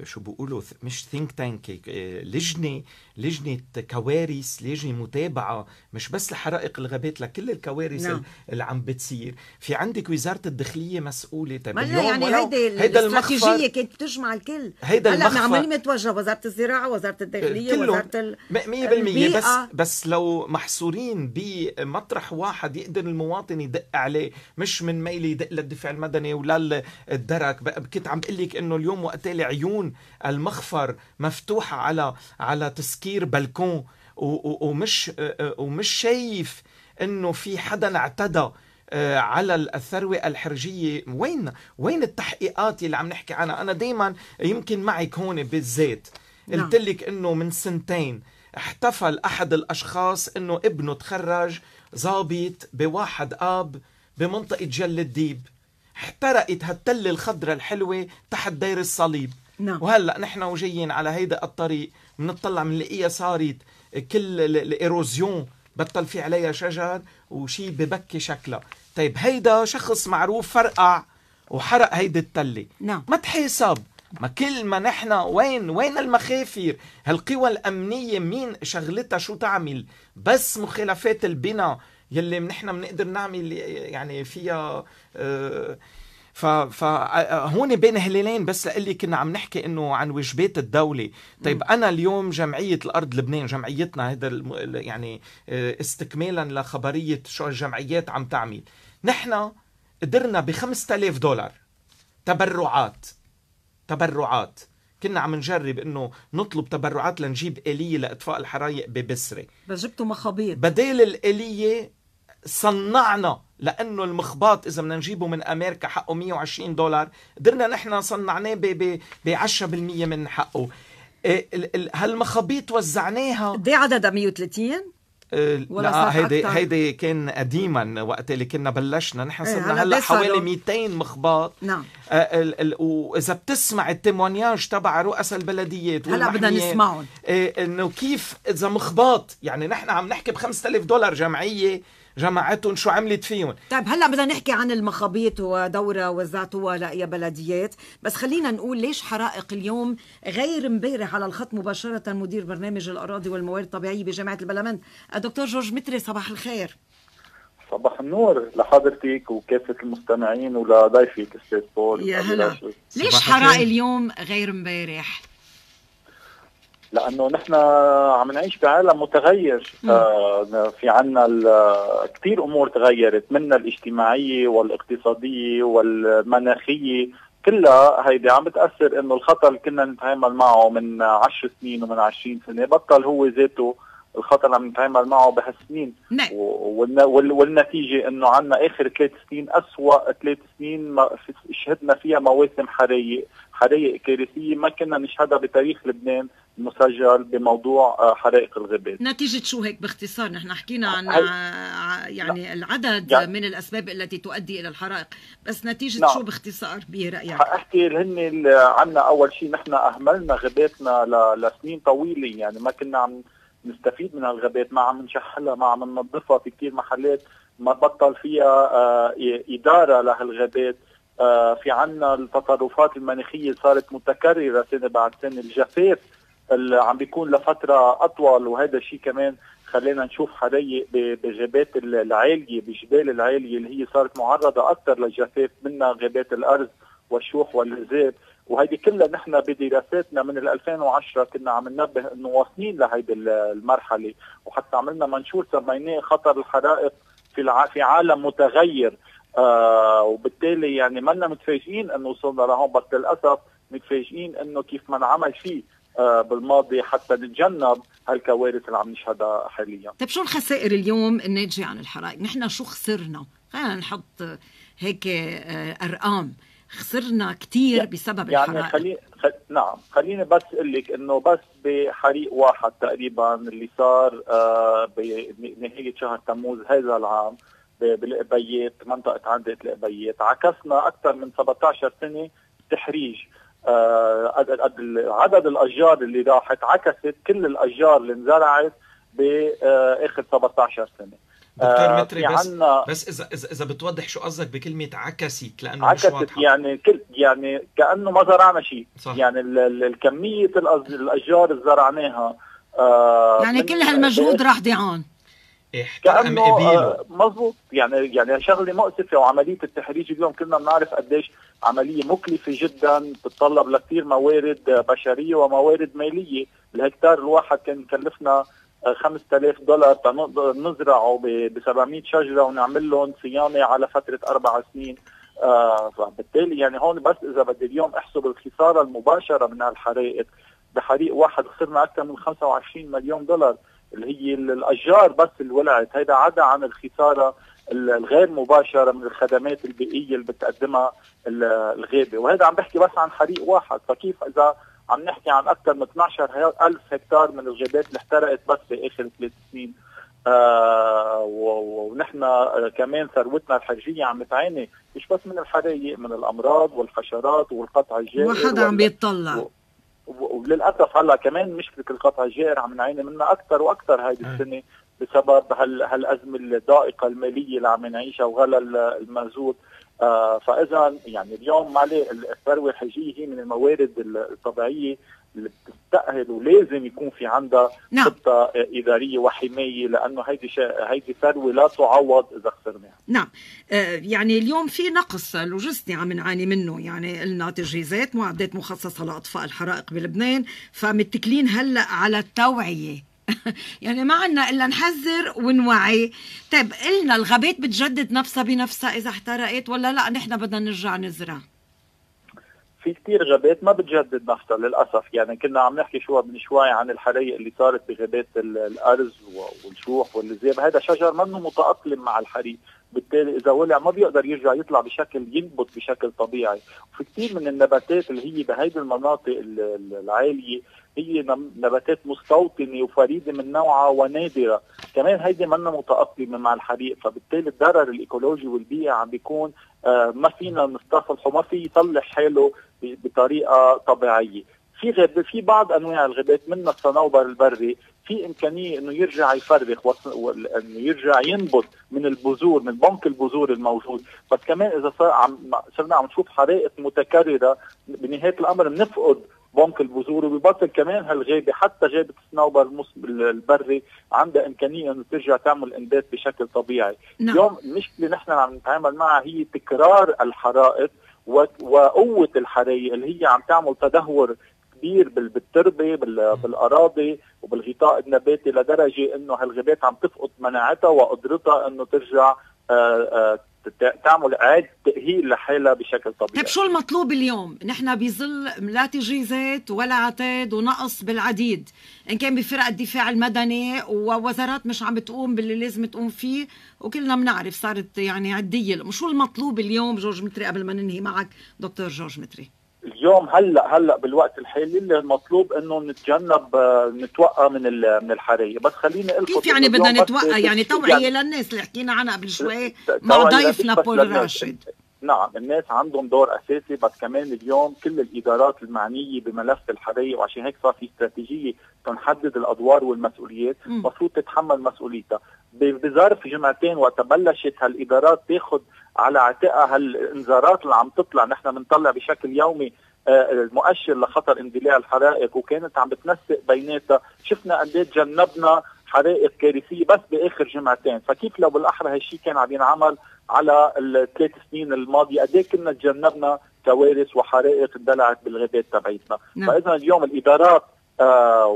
شو بيقولوا مش ثينك تانك آه، لجنه لجنه كوارث لجنه متابعه مش بس لحرائق الغابات لكل الكوارث نعم. اللي عم بتصير في عندك وزاره الداخليه مسؤوله طيب اليوم يعني هيدي هيدا الاستراتيجيه كانت بتجمع الكل هيدا هلا عمالين متوجه وزاره الزراعه وزاره الداخليه وزاره ال... 100% بس بس لو محصورين بمطرح واحد يقدر المواطن يدق عليه مش من لي للدفاع المدني ولا الدرك كنت عم بقول لك انه اليوم وقت عيون المخفر مفتوحه على على تسكير بلكون ومش ومش شايف انه في حدا اعتدى آه، على الثروة الحرجية وين وين التحقيقات اللي عم نحكي عنها أنا دايما يمكن معك هون بالذات نعم. قلت لك انه من سنتين احتفل احد الاشخاص انه ابنه تخرج ظابط بواحد اب بمنطقة جل الديب احترقت هالتلة الخضرة الحلوة تحت دير الصليب نعم. وهلا نحن وجايين على هيدا الطريق بنطلع بنلاقيها صارت كل الايروزيون بطل في عليها شجر وشي ببكي شكلها طيب هيدا شخص معروف فرقع وحرق هيدي التله نعم. ما تحسب ما كل ما نحن وين وين المخافر هالقوى الأمنية مين شغلتها شو تعمل بس مخالفات البناء يلي نحن بنقدر نعمل يعني فيها آه، ف ف فهون آه، بين هلالين بس اللي كنا عم نحكي انه عن وجبات الدوله طيب انا اليوم جمعيه الارض لبنان جمعيتنا هذا يعني آه، استكمالا لخبريه شو الجمعيات عم تعمل نحن قدرنا ب 5000 دولار تبرعات تبرعات كنا عم نجرب انه نطلب تبرعات لنجيب آلية لإطفاء الحرايق ببسرة بس جبتوا مخابيط بدال الآلية صنعنا لانه المخباط اذا بدنا نجيبه من امريكا حقه 120 دولار قدرنا نحن صنعناه ب 10% من حقه إيه، هالمخابيط وزعناها قد إيه عددها 130 ولا لا هيدي هيدي كان قديما وقت اللي كنا بلشنا نحن إيه، صرنا هلا حوالي 200 مخباط نعم آه، واذا بتسمع التيمونياج تبع رؤساء البلديات هلا بدنا نسمعهم إيه، انه كيف اذا مخباط يعني نحن عم نحكي ب 5000 دولار جمعيه جماعتهم شو عملت فيهم طيب هلا بدنا نحكي عن المخابيط ودورة وزعتوها لأي بلديات بس خلينا نقول ليش حرائق اليوم غير امبارح على الخط مباشرة مدير برنامج الأراضي والموارد الطبيعية بجامعة البرلمان الدكتور جورج متري صباح الخير صباح النور لحضرتك وكافة المستمعين ولضيفك استاذ بول يا هلا ليش حرائق اليوم غير امبارح؟ لانه نحن عم نعيش بعالم متغير آه في عنا كثير امور تغيرت منها الاجتماعيه والاقتصاديه والمناخيه كلها هيدي عم بتاثر انه الخطر اللي كنا نتعامل معه من 10 سنين ومن 20 سنه بطل هو ذاته الخطر اللي عم نتعامل معه بهالسنين نعم. والنتيجه انه عندنا اخر ثلاث سنين أسوأ ثلاث سنين شهدنا فيها مواسم حرايق حرايق كارثيه ما كنا نشهدها بتاريخ لبنان مسجل بموضوع آه، حرائق الغابات نتيجة شو هيك باختصار نحن حكينا عن هل... آه، يعني نعم. العدد يعني... من الأسباب التي تؤدي إلى الحرائق بس نتيجة نعم. شو باختصار برأيك حأحكي هن عنا أول شيء نحن أهملنا غاباتنا ل... لسنين طويلة يعني ما كنا عم نستفيد من هالغابات ما عم نشحلها ما عم ننظفها في كثير محلات ما بطل فيها آه، إدارة لهالغابات في عنا التصرفات المناخية صارت متكررة سنة بعد سنة الجفاف عم بيكون لفتره اطول وهذا الشيء كمان خلينا نشوف حدايق بغابات العاليه بجبال العاليه اللي هي صارت معرضه اكثر للجفاف منها غابات الارز والشوح واللزاب وهيدي كلها نحن بدراساتنا من 2010 كنا عم ننبه انه واصلين لهيدي المرحله وحتى عملنا منشور سميناه خطر الحرائق في في عالم متغير آه وبالتالي يعني منا متفاجئين انه وصلنا لهون بس للاسف متفاجئين انه كيف ما انعمل فيه آه، بالماضي حتى نتجنب هالكوارث اللي عم نشهدها حاليا طيب شو الخسائر اليوم الناتجة عن الحرائق نحن شو خسرنا خلينا نحط هيك آه، أرقام خسرنا كثير يعني بسبب يعني الحرائق خلي... خ... نعم خليني بس اقول لك انه بس بحريق واحد تقريبا اللي صار آه، بنهايه شهر تموز هذا العام بالقبيات منطقه عندة القبيات عكسنا اكثر من 17 سنه تحريج آه، عدد الاشجار اللي راحت عكست كل الاشجار اللي انزرعت باخر آه، 17 سنه دكتور آه، متري بس بس اذا اذا اذا بتوضح شو قصدك بكلمه عكست لانه عكست مش واضحة. يعني كل يعني كانه ما زرعنا شيء صح. يعني الكميه الاشجار اللي زرعناها آه يعني كل هالمجهود راح ضيعان كانه آه، مضبوط يعني يعني شغله مؤسفه وعمليه التحريج اليوم كلنا بنعرف قديش عمليه مكلفه جدا بتتطلب لكثير موارد آه، بشريه وموارد ماليه الهكتار الواحد كان يكلفنا 5000 آه، دولار نزرعه ب 700 شجره ونعمل لهم صيانه على فتره اربع سنين آه فبالتالي يعني هون بس اذا بدي اليوم احسب الخساره المباشره من هالحرائق بحريق واحد خسرنا اكثر من 25 مليون دولار اللي هي الاشجار بس اللي ولعت هيدا عدا عن الخساره الغير مباشره من الخدمات البيئيه اللي بتقدمها الغابه وهذا عم بحكي بس عن حريق واحد فكيف اذا عم نحكي عن اكثر من 12000 هكتار من الغابات اللي احترقت بس باخر ثلاث سنين آه ونحن آه، كمان ثروتنا الحرجيه عم تعاني مش بس من الحرايق من الامراض والحشرات والقطع الجاري وحدا عم بيتطلع و... وللاسف هلا كمان مشكله القطع الجائر عم نعاني منها اكثر واكثر هذه آه. السنه بسبب هال هالازمه الضائقه الماليه اللي عم نعيشها وغلا المازوت آه، فاذا يعني اليوم مالي الثروه الحجيه هي من الموارد الطبيعيه اللي بتستاهل ولازم يكون في عندها نعم. خطه اداريه وحمايه لانه هيدي شا... هيدي ثروه لا تعوض اذا خسرناها نعم آه يعني اليوم في نقص لوجستي عم نعاني منه يعني قلنا تجهيزات معدات مخصصه لاطفاء الحرائق بلبنان فمتكلين هلا على التوعيه يعني ما عنا إلا نحذر ونوعي طيب قلنا الغابات بتجدد نفسها بنفسها إذا احترقت ولا لا نحن بدنا نرجع نزرع في كثير غابات ما بتجدد نفسها للاسف يعني كنا عم نحكي شو من شوي عن الحرائق اللي صارت بغابات الارز والشوح والذئب هذا شجر ما متاقلم مع الحريق بالتالي اذا ولع ما بيقدر يرجع يطلع بشكل ينبت بشكل طبيعي وفي كثير من النباتات اللي هي بهيدي المناطق العاليه هي نباتات مستوطنه وفريده من نوعها ونادره كمان هيدي منا متاقلمه مع الحريق فبالتالي الضرر الايكولوجي والبيئي عم بيكون آه، ما فينا نستصلحه ما في يصلح حاله بطريقه طبيعيه في غب في بعض انواع الغابات منها الصنوبر البري في امكانيه انه يرجع يفرخ وانه يرجع ينبت من البذور من بنك البذور الموجود بس كمان اذا صار عم صرنا عم نشوف حرائق متكرره بنهايه الامر بنفقد بنك البذور وبيبطل كمان هالغابه حتى غابه السنوبر البري عندها امكانيه انه ترجع تعمل انبات بشكل طبيعي نعم. اليوم المشكله نحن عم نتعامل معها هي تكرار الحرائق وقوه الحرايق اللي هي عم تعمل تدهور كبير بالتربه بالاراضي وبالغطاء النباتي لدرجه انه هالغابات عم تفقد مناعتها وقدرتها انه ترجع آه، آه، تعمل اعاده تاهيل لحالها بشكل طبيعي طيب شو المطلوب اليوم؟ نحن بظل لا تجهيزات ولا عتاد ونقص بالعديد، ان كان بفرق الدفاع المدني ووزارات مش عم بتقوم باللي لازم تقوم فيه وكلنا بنعرف صارت يعني عديه، شو المطلوب اليوم جورج متري قبل ما ننهي معك دكتور جورج متري؟ اليوم هلا هلا بالوقت الحالي اللي المطلوب انه نتجنب آه، نتوقع من من الحريه بس خليني اقول كيف يعني بدنا نتوقع يعني توعيه يعني للناس اللي حكينا عنها قبل شوي مع ضيفنا بول راشد نعم الناس عندهم دور اساسي بس كمان اليوم كل الادارات المعنيه بملف الحرائق وعشان هيك صار في استراتيجيه تنحدد الادوار والمسؤوليات المفروض تتحمل مسؤوليتها بظرف جمعتين وقت بلشت هالادارات تاخذ على عاتقها هالانذارات اللي عم تطلع نحن بنطلع بشكل يومي آه، المؤشر لخطر اندلاع الحرائق وكانت عم بتنسق بيناتها شفنا قد إيه تجنبنا حرائق كارثيه بس باخر جمعتين فكيف لو بالاحرى هالشيء كان عم ينعمل على الثلاث سنين الماضيه قد إيه كنا تجنبنا كوارث وحرائق اندلعت بالغابات تبعيتنا نعم. فاذا اليوم الادارات آه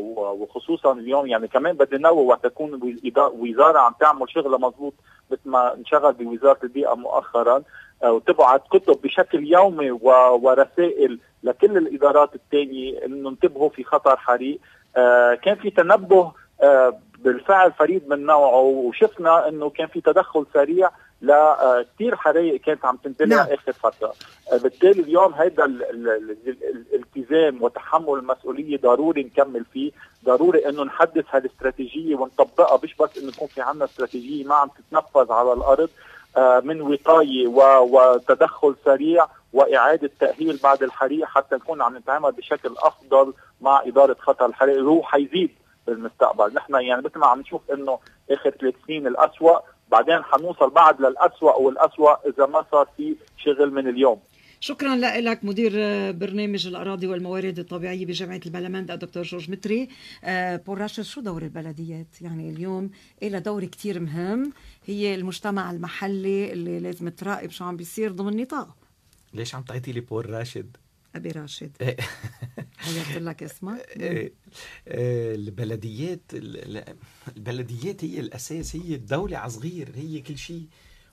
وخصوصا اليوم يعني كمان بدنا وقت تكون وزاره عم تعمل شغله مضبوط مثل ما انشغل بوزاره البيئه مؤخرا آه وتبعت كتب بشكل يومي ورسائل لكل الادارات الثانيه انه انتبهوا في خطر حريق آه كان في تنبه آه، بالفعل فريد من نوعه وشفنا انه كان في تدخل سريع لكثير آه، حرائق كانت عم تندلع نعم. اخر فتره آه، بالتالي اليوم هذا الالتزام وتحمل المسؤوليه ضروري نكمل فيه ضروري انه نحدث هالاستراتيجيه ونطبقها مش بس انه يكون في عندنا استراتيجيه ما عم تتنفذ على الارض آه، من وقايه وتدخل سريع واعاده تاهيل بعد الحريق حتى نكون عم نتعامل بشكل افضل مع اداره خطر الحريق اللي هو حيزيد بالمستقبل، نحن يعني مثل ما عم نشوف انه اخر ثلاث سنين الاسوء بعدين حنوصل بعد للأسوأ والأسوأ إذا ما صار في شغل من اليوم شكرا لك مدير برنامج الاراضي والموارد الطبيعيه بجامعه البلمند الدكتور جورج متري آه، بول راشد شو دور البلديات يعني اليوم لها دور كتير مهم هي المجتمع المحلي اللي لازم تراقب شو عم بيصير ضمن نطاق ليش عم تعيطي لي بول راشد ابي راشد غيرت لك اسمك؟ إيه، إيه، البلديات البلديات هي الاساس هي الدوله على صغير هي كل شيء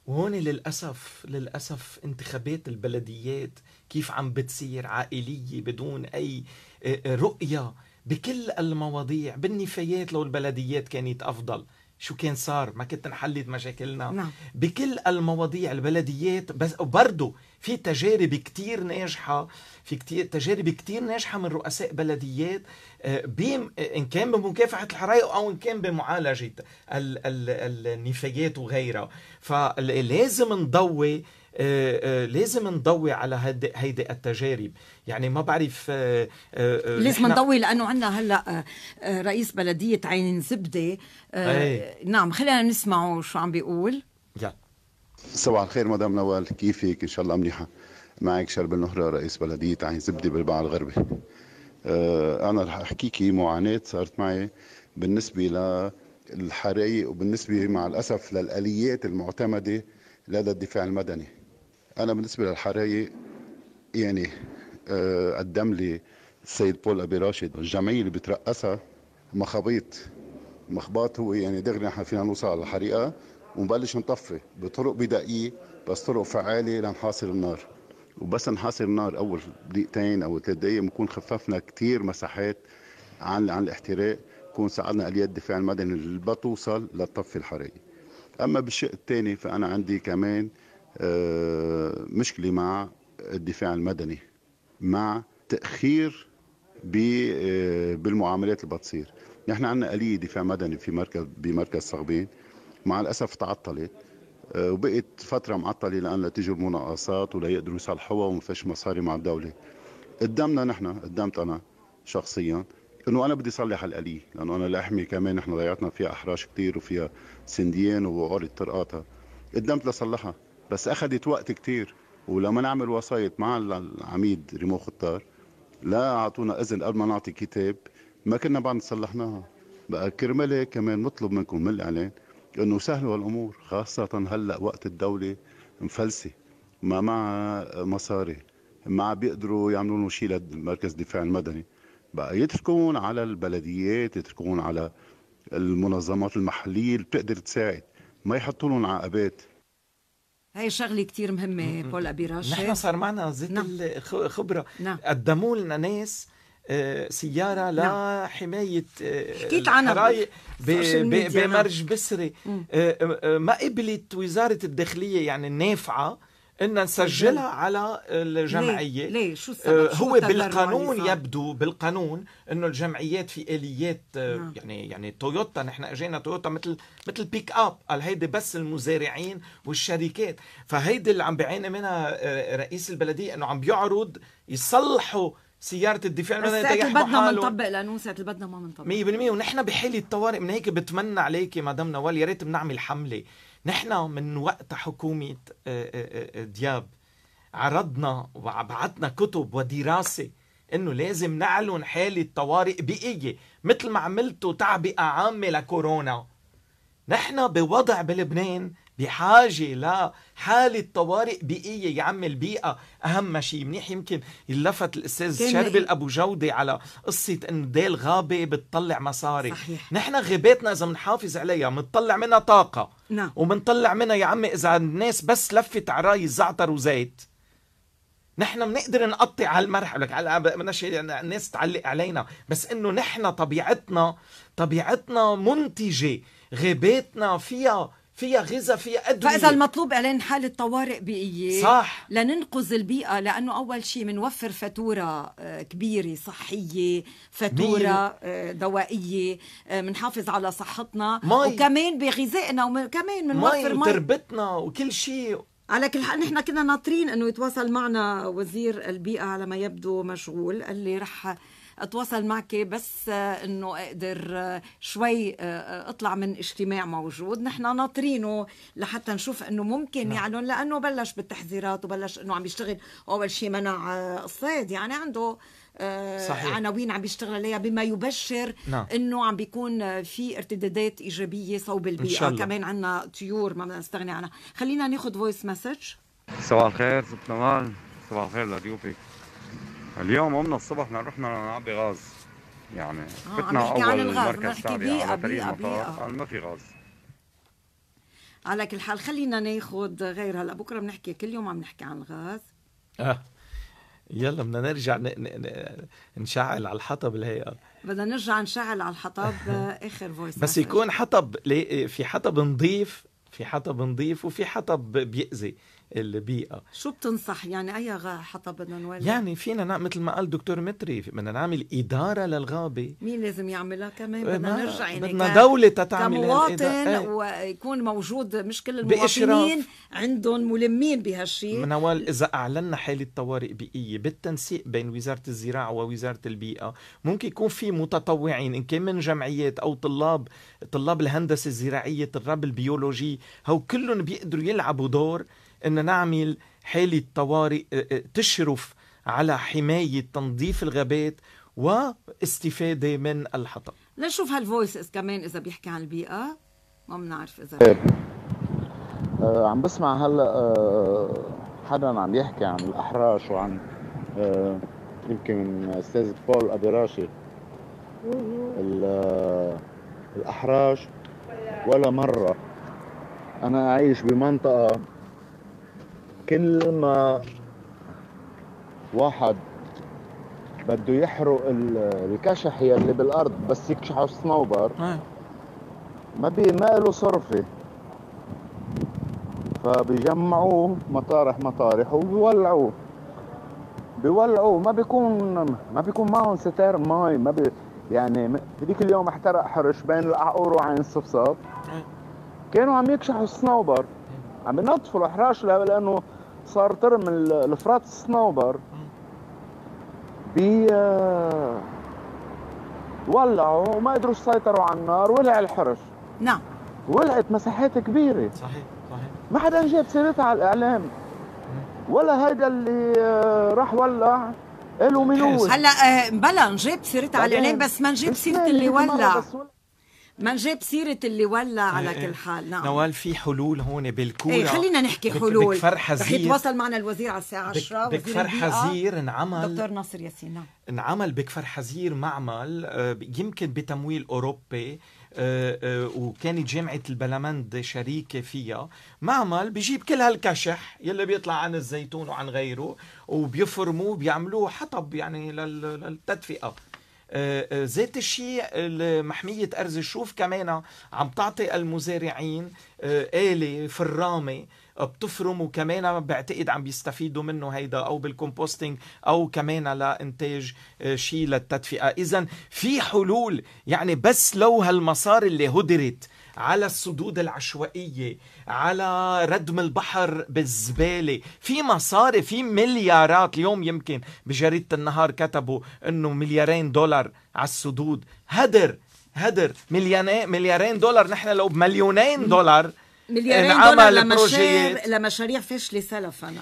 وهون للاسف للاسف انتخابات البلديات كيف عم بتصير عائليه بدون اي إيه، رؤيه بكل المواضيع بالنفايات لو البلديات كانت افضل شو كان صار ما كنت انحلت مشاكلنا نعم. بكل المواضيع البلديات بس برضه في تجارب كتير ناجحة في كتير تجارب كتير ناجحة من رؤساء بلديات آه، بيم آه، إن كان بمكافحة الحرائق أو إن كان بمعالجة النفايات وغيرها فلازم نضوي آه، لازم نضوي على هيدي التجارب يعني ما بعرف لازم نضوي لانه عندنا هلا رئيس بلديه عين زبده إيه. نعم خلينا نسمعه شو عم بيقول يلا صباح الخير مدام نوال كيفك ان شاء الله منيحه معك شرب النهرة رئيس بلدية عين زبدة بالباع الغربي أه أنا رح أحكيكي معاناة صارت معي بالنسبة للحرايق وبالنسبة مع الأسف للآليات المعتمدة لدى الدفاع المدني أنا بالنسبة للحرايق يعني أه قدم لي السيد بول أبي راشد الجمعية اللي بترأسها مخابيط مخباط هو يعني دغري نحن فينا نوصل على الحريقة ونبلش نطفي بطرق بدائيه بس طرق فعاله لنحاصر النار وبس نحاصر النار اول دقيقتين او ثلاث دقائق بنكون خففنا كثير مساحات عن عن الاحتراق بكون ساعدنا اليات الدفاع المدني اللي بتوصل لتطفي الحرائق اما بالشق الثاني فانا عندي كمان آه، مشكله مع الدفاع المدني مع تاخير آه، بالمعاملات اللي بتصير نحن عندنا آلية دفاع مدني في مركز بمركز صغبين مع الأسف تعطلت آه، وبقت فترة معطلة لأن لتجي المناقصات ولا يقدروا يصلحوها وما فيش مصاري مع الدولة قدامنا نحن قدمت أنا شخصيا انه انا بدي صلح الاليه لانه انا لاحمي كمان نحن ضيعتنا فيها احراش كثير وفيها سنديان وعور طرقاتها قدمت لصلحها بس اخذت وقت كثير ولما نعمل وسايط مع العميد ريمو خطار لا اعطونا اذن قبل ما نعطي كتاب ما كنا بعد صلحناها بقى كرمال كمان مطلب منكم من الاعلان انه سهلوا الامور خاصه هلا وقت الدوله مفلسه ما معها مصاري ما عم بيقدروا يعملوا لهم شيء لمركز الدفاع المدني بقى يتركون على البلديات يتركون على المنظمات المحليه اللي بتقدر تساعد ما يحطوا لهم عقبات هاي شغله كثير مهمه بول ابي راشد نحن صار معنا زيت نعم. الخبره نعم. قدموا لنا ناس آه، سياره لحمايه نعم. آه، حكيت عنها نعم. بمرج بسري آه، ما قبلت وزاره الداخليه يعني النافعه ان نسجلها نعم. على الجمعيه ليه؟ ليه؟ شو السبب؟ هو بالقانون يبدو بالقانون انه الجمعيات في اليات نعم. يعني يعني تويوتا نحن اجينا تويوتا مثل مثل بيك اب قال هيدي بس المزارعين والشركات فهيدي اللي عم بيعاني منها رئيس البلديه انه عم بيعرض يصلحوا سياره الدفاع المدني بس ساعه البدنا ما بنطبق لانون ساعه البدنا ما بنطبق 100% ونحن بحاله طوارئ من هيك بتمنى عليكي مدام نوال يا ريت بنعمل حمله نحن من وقت حكومه آه، آه، آه، دياب عرضنا وبعتنا كتب ودراسه انه لازم نعلن حاله طوارئ بيئيه مثل ما عملتوا تعبئه عامه لكورونا نحن بوضع بلبنان بحاجة لحالة طوارئ بيئية يا عم البيئة أهم شيء منيح يمكن يلفت الأستاذ شربل إيه؟ أبو جودة على قصة إنه ديل غابة بتطلع مصاري صحيح. نحن غاباتنا إذا بنحافظ عليها بنطلع منها طاقة نعم. وبنطلع منها يا عمي إذا الناس بس لفت عراي زعتر وزيت نحن بنقدر نقطع على المرحله لك على بدناش يعني الناس تعلق علينا بس انه نحن طبيعتنا طبيعتنا منتجه غاباتنا فيها فيها غذاء فيها ادويه فاذا المطلوب إعلان حاله طوارئ بيئيه صح لننقذ البيئه لانه اول شيء منوفر فاتوره آه، كبيره صحيه فاتوره مين. آه، دوائيه آه، منحافظ على صحتنا مي. وكمان بغذائنا وكمان منوفر مي وتربتنا وكل شيء على كل حال نحن كنا ناطرين انه يتواصل معنا وزير البيئه على ما يبدو مشغول قال لي رح اتواصل معك بس آه، انه اقدر آه، شوي آه، اطلع من اجتماع موجود نحن ناطرينه لحتى نشوف انه ممكن نعم. يعلن لانه بلش بالتحذيرات وبلش انه عم يشتغل اول شيء منع الصيد يعني عنده صحيح. عناوين عم بيشتغل عليها بما يبشر نعم. انه عم بيكون في ارتدادات ايجابيه صوب البيئه كمان عندنا طيور ما بدنا نستغني عنها خلينا ناخذ فويس مسج صباح الخير ست نوال صباح الخير لضيوفك اليوم قمنا الصبح رحنا نعبي غاز يعني آه، فتنا اول مركز شعبي على طريق المطار آه. ما في غاز على كل حال خلينا ناخذ غير هلا بكره بنحكي كل يوم عم نحكي عن الغاز اه يلا بدنا نرجع ن... ن... نشعل على الحطب الهيئة بدنا نرجع نشعل على الحطب آه، اخر فويس بس يكون حطب في حطب نظيف في حطب نظيف وفي حطب بيأذي البيئه شو بتنصح يعني اي حطب بدنا نولع يعني فينا نعمل مثل ما قال دكتور متري بدنا نعمل اداره للغابه مين لازم يعملها كمان بدنا نرجع يعني بدنا دوله تتعمل كمواطن إيه. ويكون موجود مش كل المواطنين عندهم ملمين بهالشيء من اول اذا اعلنا حاله طوارئ بيئيه بالتنسيق بين وزاره الزراعه ووزاره البيئه ممكن يكون في متطوعين ان كان من جمعيات او طلاب طلاب الهندسه الزراعيه طلاب البيولوجي هو كلهم بيقدروا يلعبوا دور أن نعمل حالة طوارئ آه، آه، تشرف على حماية تنظيف الغابات واستفادة من الحطب لنشوف هالفويسز كمان إذا بيحكي عن البيئة ما بنعرف إذا طيب. آه، عم بسمع هلا حدا عم يحكي عن الأحراش وعن يمكن أستاذ بول أبي راشي الأحراش ولا مرة أنا أعيش بمنطقة كل ما واحد بده يحرق الكشح يلي بالارض بس يكشحه الصنوبر إيه. ما بي ما له صرفه فبيجمعوه مطارح مطارح وبيولعوه بيولعوه ما بيكون ما بيكون معهم ستار مي ما بي يعني هذيك اليوم احترق حرش بين العقور وعين الصفصاف إيه. كانوا عم يكشحوا الصنوبر إيه. عم ينظفوا الحراش لانه صار ترم الفرات الصنوبر بي آه، ولعوا وما قدروا يسيطروا على النار ولع الحرش نعم ولعت مساحات كبيرة صحيح صحيح ما حدا جاب سيرتها على الإعلام ولا هيدا اللي آه، راح ولع قالوا هو هلا آه، بلا نجيب سيرتها على الإعلام بس ما نجيب سيرة اللي ولع ما جاب سيرة اللي ولى إيه، على إيه. كل حال نعم نوال في حلول هون بالكورة ايه خلينا نحكي حلول بكفر حزير رح يتواصل معنا الوزير على الساعة 10 بك بكفر حزير انعمل دكتور ناصر ياسين نعم انعمل بكفر حزير معمل آه، يمكن بتمويل أوروبي آه، آه، وكانت جامعة البلمند شريكة فيها معمل بجيب كل هالكشح يلي بيطلع عن الزيتون وعن غيره وبيفرموه بيعملوه حطب يعني للتدفئة ذات الشيء محمية أرز الشوف كمان عم تعطي المزارعين آه، آلة فرامة بتفرم وكمان بعتقد عم بيستفيدوا منه هيدا او بالكومبوستنج او كمان لانتاج آه، شيء للتدفئه اذا في حلول يعني بس لو هالمصاري اللي هدرت على السدود العشوائية على ردم البحر بالزبالة في مصاري في مليارات اليوم يمكن بجريدة النهار كتبوا انه مليارين دولار على السدود هدر هدر مليارين مليارين دولار نحن لو بمليونين دولار مليارين دولار لمشاريع لمشاريع فاشله سلفا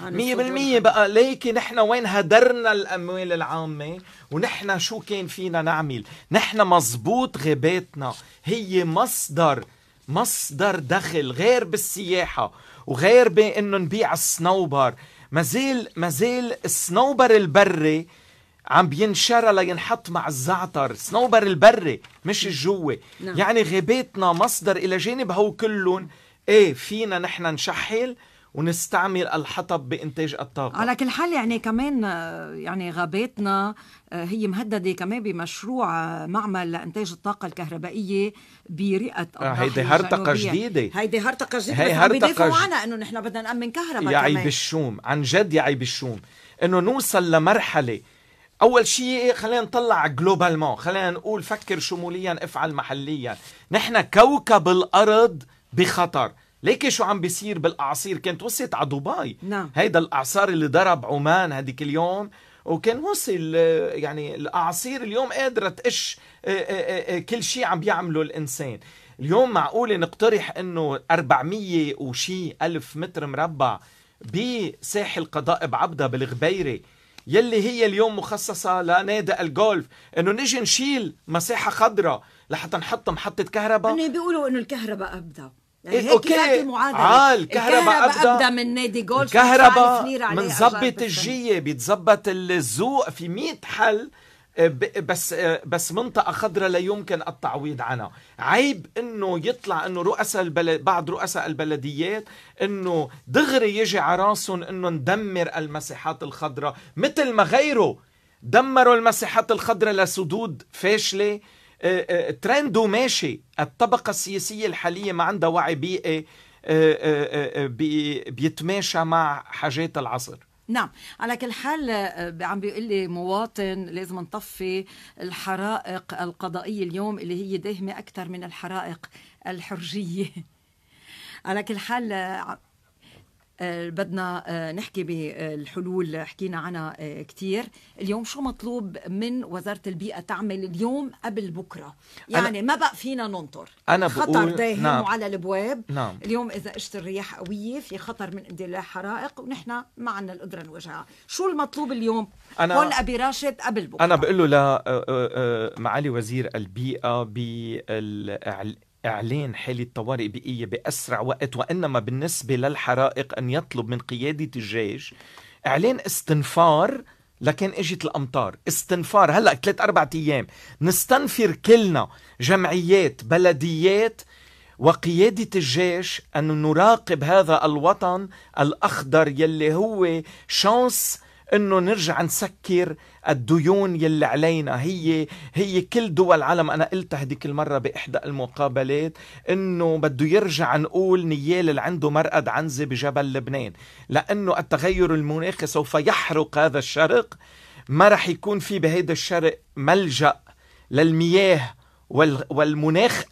100% بقى ليكي نحن وين هدرنا الاموال العامه ونحن شو كان فينا نعمل نحن مزبوط غاباتنا هي مصدر مصدر دخل غير بالسياحة وغير بأنه نبيع الصنوبر مازال مازال الصنوبر البري عم بينشرى لينحط مع الزعتر صنوبر البري مش الجوي نعم. يعني غاباتنا مصدر إلى جانب هو كلهم ايه فينا نحن نشحل ونستعمل الحطب بانتاج الطاقه على كل حال يعني كمان آه، يعني غاباتنا آه، هي مهدده كمان بمشروع آه، معمل لانتاج الطاقه الكهربائيه برئه آه هيدي هرطقه جديده هيدي هرطقه جديده هي هرطقه ج... عنا انه نحن بدنا نامن كهرباء يا عيب الشوم عن جد يا عيب الشوم انه نوصل لمرحله اول شيء إيه، خلينا نطلع جلوبالمون خلينا نقول فكر شموليا افعل محليا نحن كوكب الارض بخطر ليكي شو عم بيصير بالاعاصير كانت وصلت على دبي نعم هيدا الاعصار اللي ضرب عمان هذيك اليوم وكان وصل يعني الاعاصير اليوم قادره تقش آه، آه، آه، كل شيء عم بيعمله الانسان اليوم معقول نقترح انه 400 وشي الف متر مربع بساحل قضاء بعبده بالغبيره يلي هي اليوم مخصصة لنادى الجولف انه نجي نشيل مساحة خضراء لحتى نحط محطة كهرباء انه بيقولوا انه الكهرباء ابدا يعني إيه، اوكي عال آه، كهرباء ابدا ابدا من نادي جولف كهرباء منظبط الجيه بيتظبط الذوق في 100 حل آه، بس آه، بس منطقه خضراء لا يمكن التعويض عنها عيب انه يطلع انه رؤساء البلد بعض رؤساء البلديات انه دغري يجي على راسهم انه ندمر المساحات الخضراء مثل ما غيره دمروا المساحات الخضراء لسدود فاشله آه، آه، ترند ماشي الطبقة السياسية الحالية ما عندها وعي بيئي آه، بيتماشى مع حاجات العصر نعم على كل حال عم بيقول لي مواطن لازم نطفي الحرائق القضائية اليوم اللي هي داهمة أكثر من الحرائق الحرجية على كل حال آه، بدنا آه، نحكي بالحلول حكينا عنها آه، كثير اليوم شو مطلوب من وزارة البيئة تعمل اليوم قبل بكرة يعني ما بقى فينا ننطر أنا بقول خطر داهم نعم. وعلى الابواب نعم. اليوم إذا اجت الرياح قوية في خطر من اندلاع حرائق ونحن ما عندنا القدرة نواجهها شو المطلوب اليوم أنا قول أبي راشد قبل بكرة أنا بقول له لمعالي وزير البيئة بالإعلام إعلان حالة طوارئ بيئية بأسرع وقت وإنما بالنسبة للحرائق أن يطلب من قيادة الجيش إعلان استنفار لكن اجت الامطار استنفار هلا ثلاث اربع ايام نستنفر كلنا جمعيات بلديات وقيادة الجيش أن نراقب هذا الوطن الأخضر يلي هو شانس أنه نرجع نسكر الديون يلي علينا هي هي كل دول العالم انا قلتها هديك المره باحدى المقابلات انه بده يرجع نقول نيال اللي عنده مرقد عنزه بجبل لبنان لانه التغير المناخي سوف يحرق هذا الشرق ما رح يكون في بهيدا الشرق ملجأ للمياه والمناخ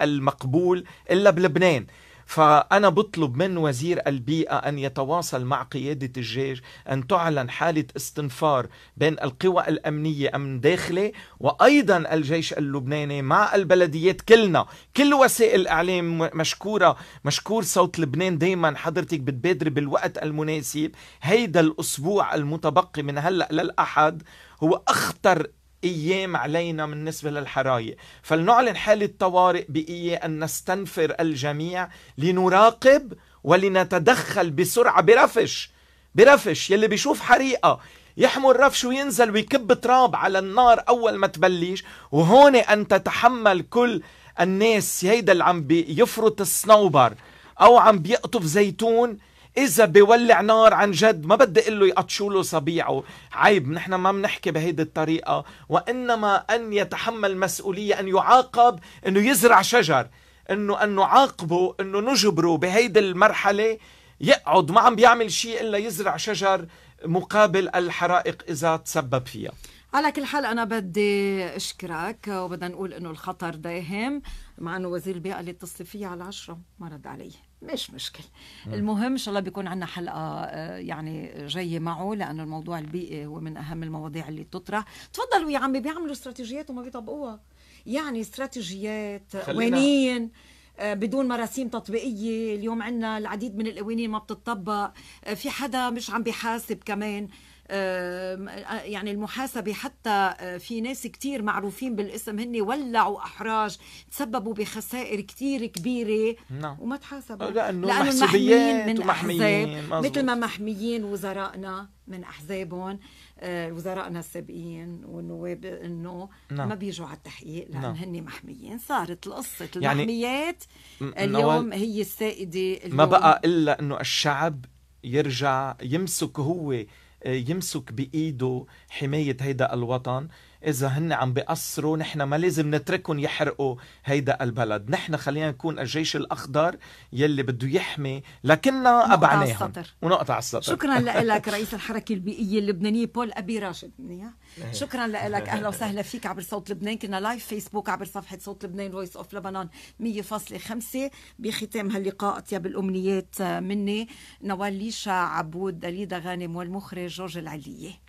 المقبول الا بلبنان فأنا بطلب من وزير البيئة أن يتواصل مع قيادة الجيش أن تعلن حالة استنفار بين القوى الأمنية أمن داخلي وأيضا الجيش اللبناني مع البلديات كلنا كل وسائل الإعلام مشكورة مشكور صوت لبنان دايما حضرتك بتبادر بالوقت المناسب هيدا الأسبوع المتبقي من هلأ للأحد هو أخطر ايام علينا بالنسبه للحرايق، فلنعلن حاله طوارئ بايه ان نستنفر الجميع لنراقب ولنتدخل بسرعه برفش برفش يلي بيشوف حريقه يحمل رفش وينزل ويكب تراب على النار اول ما تبلش وهون ان تتحمل كل الناس هيدا اللي عم بيفرط الصنوبر او عم بيقطف زيتون اذا بيولع نار عن جد ما بدي اقول له يقطشوا له صبيعه عيب نحن ما بنحكي بهيدي الطريقه وانما ان يتحمل مسؤوليه ان يعاقب انه يزرع شجر انه ان نعاقبه انه نجبره بهيدي المرحله يقعد ما عم بيعمل شيء الا يزرع شجر مقابل الحرائق اذا تسبب فيها على كل حال انا بدي اشكرك وبدنا نقول انه الخطر داهم مع انه وزير البيئه اللي اتصل فيه على العشرة ما رد علي مش مشكل المهم ان شاء الله بيكون عندنا حلقه آه، يعني جايه معه لانه الموضوع البيئي هو من اهم المواضيع اللي بتطرح تفضلوا يا عمي بيعملوا استراتيجيات وما بيطبقوها يعني استراتيجيات قوانين آه، بدون مراسيم تطبيقيه اليوم عندنا العديد من القوانين ما بتطبق آه، في حدا مش عم بيحاسب كمان يعني المحاسبة حتى في ناس كتير معروفين بالاسم هن ولعوا أحراج تسببوا بخسائر كتير كبيرة نعم. وما تحاسبوا آه، لأنه, لأنه محسوبيات من أحزاب مثل ما محميين وزرائنا من أحزابهم وزرائنا السابقين والنواب انه نعم. ما بيجوا على التحقيق لان نعم. هني محميين صارت القصه يعني المحميات اليوم هي السائده اليوم ما بقى الا انه الشعب يرجع يمسك هو يمسك بايده حمايه هيدا الوطن اذا هن عم بيقصروا نحن ما لازم نتركهم يحرقوا هيدا البلد نحن خلينا نكون الجيش الاخضر يلي بده يحمي لكننا ابعناهم ونقطع على السطر شكرا لك رئيس الحركه البيئيه اللبنانيه بول ابي راشد إيه. شكرا لك اهلا وسهلا فيك عبر صوت لبنان كنا لايف فيسبوك عبر صفحه صوت لبنان فويس اوف لبنان 100.5 بختام هاللقاء اطيب الامنيات مني نوال ليشا عبود دليدا غانم والمخرج جورج العليه